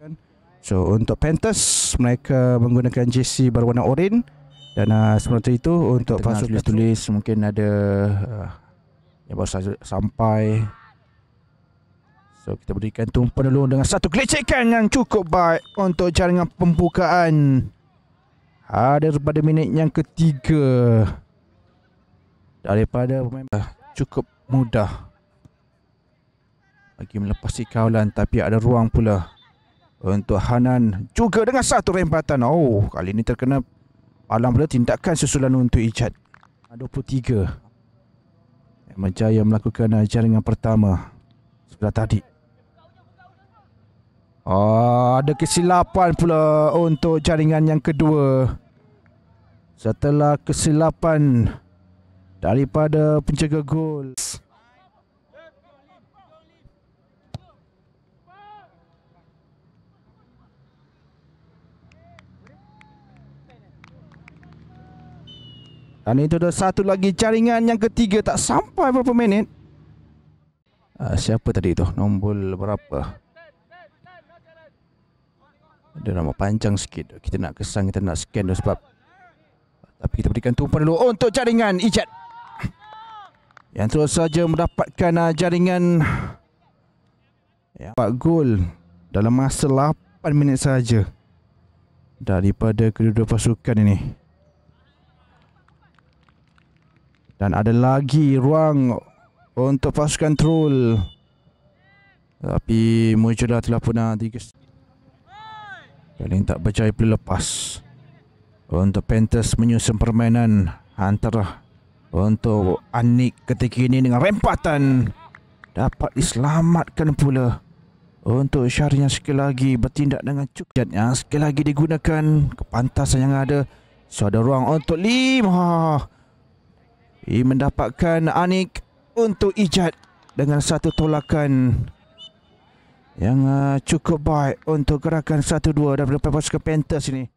Kan. So untuk Panthers mereka menggunakan JC berwarna oren dan uh, sementara itu untuk pasukan tulis, tulis mungkin ada uh, yang baru saja sampai. So kita berikan tumpuan dulu dengan satu gelecekan yang cukup baik untuk jaringan pembukaan. ada pada minit yang ketiga daripada pemain uh, cukup mudah bagi melepasi kawalan tapi ada ruang pula untuk Hanan juga dengan satu rempatan. Oh, kali ini terkena alam bela tindakan susulan untuk Ijat. 23. Emma Jaya melakukan jaringan pertama sebelah tadi. Oh, ada kesilapan pula untuk jaringan yang kedua. Setelah kesilapan daripada penjaga gol. Dan itu dah satu lagi jaringan yang ketiga tak sampai berapa minit. Uh, siapa tadi itu? Nombor berapa? Dia nama panjang sikit. Kita nak kesan, kita nak scan dah sebab. Tapi kita berikan tumpuan dulu untuk jaringan Ijat. Yang terus saja mendapatkan uh, jaringan. Ya. 4 gol dalam masa 8 minit saja daripada kedua-dua pasukan ini. Dan ada lagi ruang untuk pasukan Troll. Tapi Mujada telah pun tiga. Kali ini tak berjaya boleh lepas. Untuk Panthers menyusun permainan. Hunter untuk Anik ketika ini dengan rempatan. Dapat diselamatkan pula. Untuk Syarinya sekali lagi bertindak dengan cukup. Sekali lagi digunakan kepantasan yang ada. So ada ruang untuk lima. Ha, Haa. Ha. I mendapatkan Anik untuk ijat dengan satu tolakan yang uh, cukup baik untuk gerakan 1-2 daripada ke Panthers ini.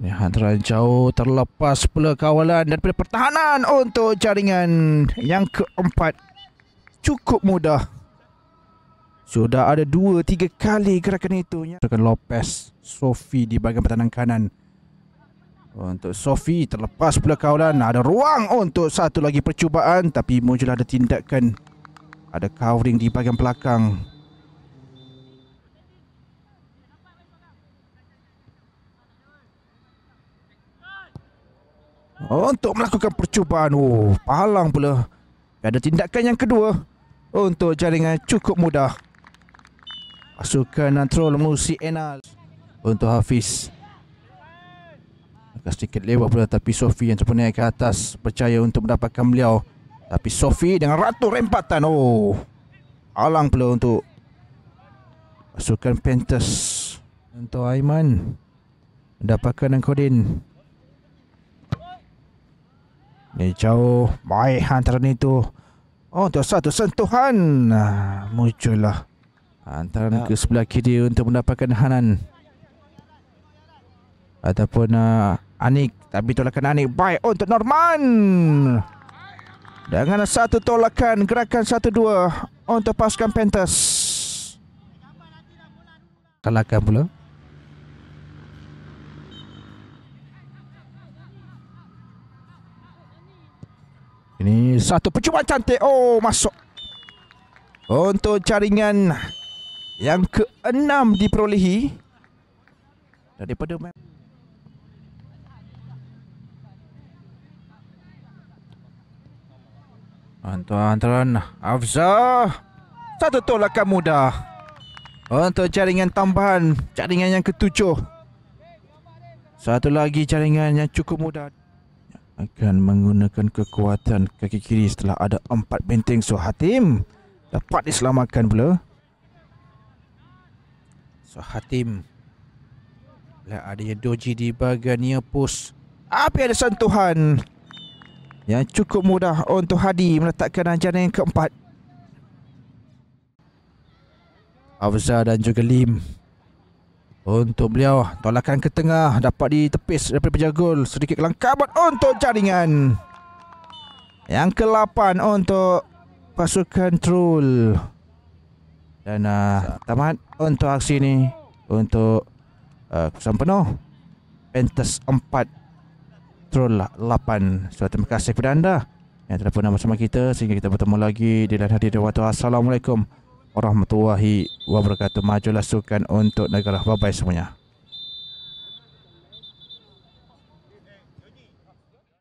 Ini hantaran jauh terlepas pula kawalan daripada pertahanan untuk jaringan yang keempat. Cukup mudah. Sudah ada dua tiga kali gerakan itu. Gerakan Lopez, Sofi di bahagian pertahanan kanan. Untuk Sofi terlepas pula kawalan Ada ruang untuk satu lagi percubaan Tapi muncul ada tindakan Ada covering di bahagian belakang Untuk melakukan percubaan oh, Palang pula Ada tindakan yang kedua Untuk jaringan cukup mudah Pasukan Antrol mengusik Enal Untuk Hafiz Agak sedikit lewat pula tapi Sophie yang naik ke atas percaya untuk mendapatkan beliau. Tapi Sofi dengan ratu rempatan. Oh. Alang pula untuk pasukan Panthers. Untuk Aiman. Mendapatkan Angkodin. Ini jauh. Baik hantaran itu. Oh, untuk satu sentuhan. Ah, muncullah. Hantaran ya. ke sebelah kiri untuk mendapatkan Hanan ataupun uh, Anik tapi tolakan Anik baik untuk Norman dengan satu tolakan gerakan satu dua untuk pasukan Panthers kalahkan pula ini satu percubaan cantik oh masuk untuk jaringan yang keenam diperolehi daripada main Hantaran-hantaran Afza Satu tolak mudah Untuk jaringan tambahan Jaringan yang ketujuh Satu lagi jaringan yang cukup mudah Akan menggunakan kekuatan kaki kiri Setelah ada empat benteng So Hatim Dapat diselamatkan pula So Hatim Bila ada yang doji di bahagian near post Apa ada sentuhan yang cukup mudah untuk Hadi meletakkan anjana yang keempat. Afza dan juga Lim untuk beliau tolakan ke tengah dapat ditepis daripada gol sedikit kelangkabut untuk jaringan yang ke-8 untuk pasukan Trul dan uh, tamat untuk aksi ini untuk uh, ah, kesan penuh Panthers 4 lah. Patrol 8 so, Terima kasih kepada anda yang telah bernama bersama kita Sehingga kita bertemu lagi di lain hari dan waktu Assalamualaikum warahmatullahi wabarakatuh Majulah sukan untuk negara Bye-bye semuanya